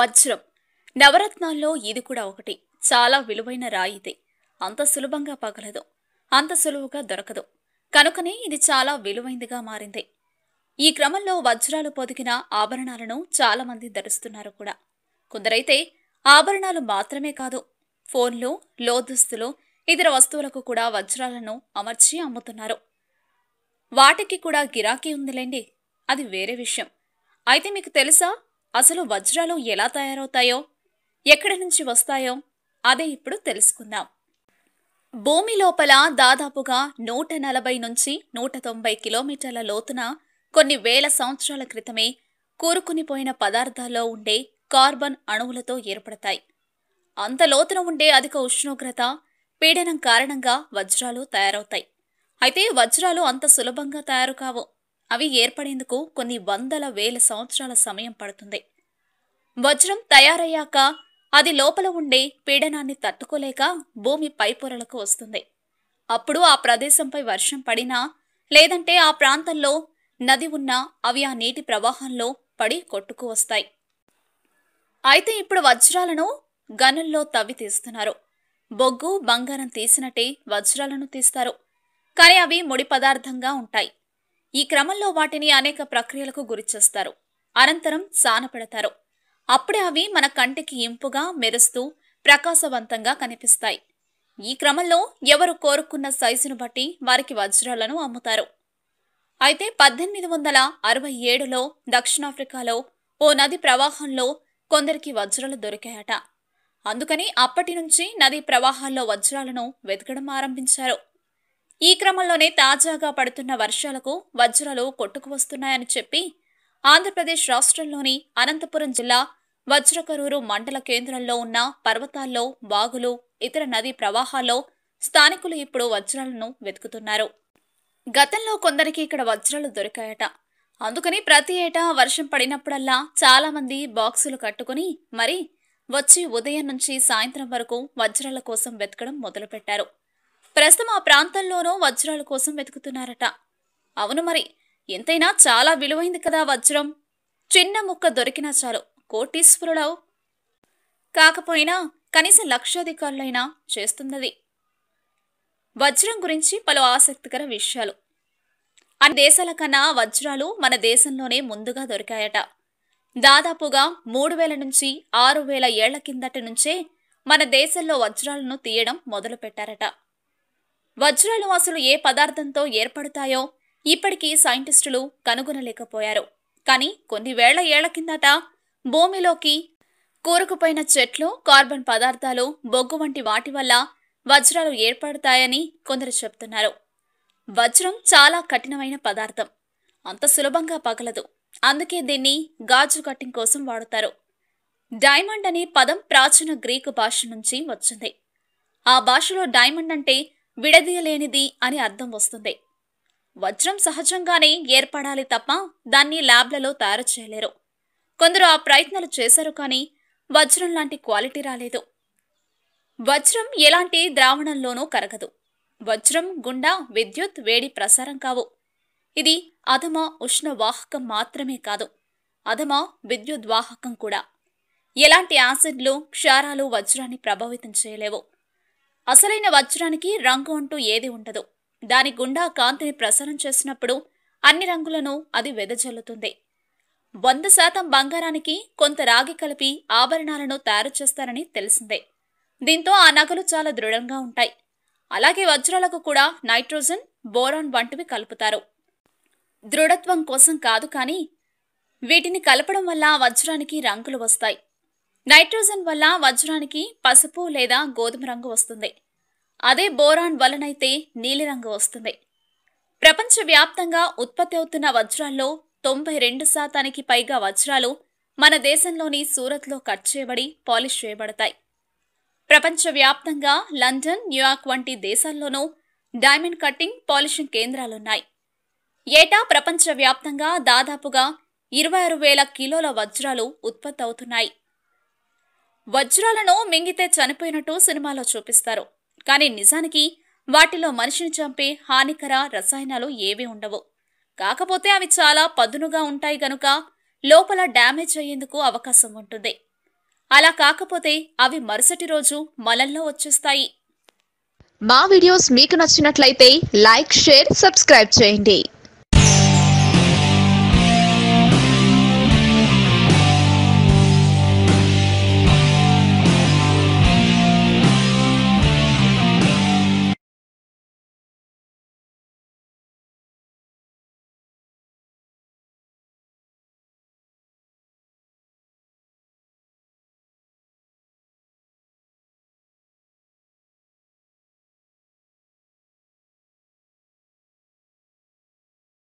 వజ్రం నవరత్నాల్లో ఇది కూడా ఒకటి చాలా విలువైన రాయిదే అంత సులభంగా పగలదు అంత సులువుగా దొరకదు కనుకనే ఇది చాలా విలువైందిగా మారింది ఈ క్రమంలో వజ్రాలు పొదిగిన ఆభరణాలను చాలామంది ధరిస్తున్నారు కూడా కొందరైతే ఆభరణాలు మాత్రమే కాదు ఫోన్లు లోదుస్తులు ఇతర వస్తువులకు కూడా వజ్రాలను అమర్చి అమ్ముతున్నారు వాటికి కూడా గిరాకీ ఉందిలేండి అది వేరే విషయం అయితే మీకు తెలుసా అసలు వజ్రాలు ఎలా తయారవుతాయో ఎక్కడి నుంచి వస్తాయో అదే ఇప్పుడు తెలుసుకుందాం భూమి లోపల దాదాపుగా నూట నలభై నుంచి నూట తొంభై కిలోమీటర్ల లోతున కొన్ని వేల సంవత్సరాల క్రితమే కూరుకునిపోయిన పదార్థాల్లో ఉండే కార్బన్ అణువులతో ఏర్పడతాయి అంత లోతున ఉండే అధిక ఉష్ణోగ్రత పీడనం కారణంగా వజ్రాలు తయారవుతాయి అయితే వజ్రాలు అంత సులభంగా తయారు కావు అవి ఏర్పడేందుకు కొన్ని వందల వేల సంవత్సరాల సమయం పడుతుంది వజ్రం తయారయ్యాక అది లోపల ఉండే పీడనాన్ని తట్టుకోలేక భూమి పైపొరలకు వస్తుంది అప్పుడు ఆ ప్రదేశంపై వర్షం పడినా లేదంటే ఆ ప్రాంతంలో నది ఉన్నా అవి ఆ నీటి ప్రవాహంలో పడి కొట్టుకు వస్తాయి అయితే ఇప్పుడు వజ్రాలను గనుల్లో తవ్వి తీస్తున్నారు బొగ్గు బంగారం తీసినట్టే వజ్రాలను తీస్తారు కానీ అవి ముడి పదార్థంగా ఉంటాయి ఈ క్రమంలో వాటిని అనేక ప్రక్రియలకు గురిచేస్తారు అనంతరం సానపెడతారు అప్పుడే అవి మన కంటికి ఇంపుగా మెరుస్తూ ప్రకాశవంతంగా కనిపిస్తాయి ఈ క్రమంలో ఎవరు కోరుకున్న సైజును బట్టి వారికి వజ్రాలను అమ్ముతారు అయితే పద్దెనిమిది వందల అరవై ఏడులో దక్షిణాఫ్రికాలో ఓ నది ప్రవాహంలో కొందరికి వజ్రాలు దొరికాయట అందుకని అప్పటి నుంచి నది ప్రవాహాల్లో వజ్రాలను వెతకడం ఆరంభించారు ఈ క్రమంలోనే తాజాగా పడుతున్న వర్షాలకు వజ్రాలు కొట్టుకువస్తున్నాయని చెప్పి ఆంధ్రప్రదేశ్ రాష్ట్రంలోని అనంతపురం జిల్లా వజ్రకరూరు మండల కేంద్రంలో ఉన్న పర్వతాల్లో బాగులు ఇతర నదీ ప్రవాహాల్లో స్థానికులు ఇప్పుడు వజ్రాలను వెతుకుతున్నారు గతంలో కొందరికి ఇక్కడ వజ్రాలు దొరికాయట అందుకని ప్రతి ఏటా వర్షం పడినప్పుడల్లా చాలామంది బాక్సులు కట్టుకుని మరి వచ్చి ఉదయం నుంచి సాయంత్రం వరకు వజ్రాల కోసం వెతకడం మొదలుపెట్టారు ప్రస్తుతం ఆ ప్రాంతంలోనూ వజ్రాల కోసం వెతుకుతున్నారట అవును మరి ఎంతైనా చాలా విలువైంది కదా వజ్రం చిన్న ముక్క దొరికినా చాలు కోటీశ్వరుడవు కాకపోయినా కనీసం లక్షాధికారులైనా చేస్తున్నది వజ్రం గురించి పలు ఆసక్తికర విషయాలు అన్ని దేశాల కన్నా వజ్రాలు మన దేశంలోనే ముందుగా దొరికాయట దాదాపుగా మూడు వేల నుంచి ఆరు వేల ఏళ్ల కిందటి నుంచే మన దేశంలో వజ్రాలను తీయడం మొదలుపెట్టారట వజ్రాలు అసలు ఏ పదార్థంతో ఏర్పడతాయో ఇప్పటికీ సైంటిస్టులు కనుగొనలేకపోయారు కానీ కొన్ని వేల ఏళ్ల కిందట భూమిలోకి కూరుకుపోయిన చెట్లు కార్బన్ పదార్థాలు బొగ్గు వంటి వాటి వల్ల వజ్రాలు ఏర్పడతాయని కొందరు చెప్తున్నారు వజ్రం చాలా కఠినమైన పదార్థం అంత సులభంగా పగలదు అందుకే దీన్ని గాజు కట్టింగ్ కోసం వాడుతారు డైమండ్ అనే పదం ప్రాచీన గ్రీకు భాష నుంచి వచ్చింది ఆ భాషలో డైమండ్ అంటే విడదీయలేనిది అని అర్థం వస్తుంది వజ్రం సహజంగానే ఏర్పడాలి తప్ప దాన్ని ల్యాబ్లలో తయారు చేయలేరు కొందరు ఆ ప్రయత్నాలు చేశారు కానీ వజ్రం లాంటి క్వాలిటీ రాలేదు వజ్రం ఎలాంటి ద్రావణంలోనూ కరగదు వజ్రం గుండా విద్యుత్ వేడి ప్రసారం కావు ఇది అధమ ఉష్ణవాహకం మాత్రమే కాదు అధమ విద్యుద్వాహకం కూడా ఎలాంటి యాసిడ్లు క్షారాలు వజ్రాన్ని ప్రభావితం చేయలేవు అసలైన వజ్రానికి రంగు అంటూ ఏది ఉండదు దాని గుండా కాంతిని ప్రసారం చేసినప్పుడు అన్ని రంగులను అది వెదజల్లుతుంది వంద శాతం బంగారానికి కొంత రాగి కలిపి ఆభరణాలను తయారు చేస్తారని తెలిసిందే దీంతో ఆ నగలు చాలా దృఢంగా ఉంటాయి అలాగే వజ్రాలకు కూడా నైట్రోజన్ బోరాన్ వంటివి కలుపుతారు దృఢత్వం కోసం కాదు కానీ వీటిని కలపడం వల్ల వజ్రానికి రంగులు వస్తాయి నైట్రోజన్ వల్ల వజ్రానికి పసుపు లేదా గోధుమ రంగు వస్తుంది అదే బోరాన్ వలనైతే నీలిరంగు వస్తుంది ప్రపంచవ్యాప్తంగా ఉత్పత్తి అవుతున్న వజ్రాల్లో తొంభై రెండు శాతానికి పైగా వజ్రాలు మన దేశంలోని సూరత్లో కట్ చేయబడి పాలిష్ చేయబడతాయి ప్రపంచవ్యాప్తంగా లండన్ న్యూయార్క్ వంటి దేశాల్లోనూ డైమండ్ కట్టింగ్ పాలిషింగ్ కేంద్రాలున్నాయి ఏటా ప్రపంచవ్యాప్తంగా దాదాపుగా ఇరవై ఆరు వేల కిలోల వజ్రాలు ఉత్పత్తి అవుతున్నాయి వజ్రాలను మింగితే చనిపోయినట్టు సినిమాలో చూపిస్తారు కానీ నిజానికి వాటిలో మనిషిని చంపే హానికర రసాయనాలు ఏవీ ఉండవు కాకపోతే అవి చాలా పదునుగా ఉంటాయి గనుక లోపల డ్యామేజ్ అయ్యేందుకు అవకాశం ఉంటుంది అలా కాకపోతే అవి మరుసటి రోజు మలల్లో వచ్చేస్తాయి మా వీడియోస్ మీకు నచ్చినట్లయితే లైక్ షేర్ సబ్స్క్రైబ్ చేయండి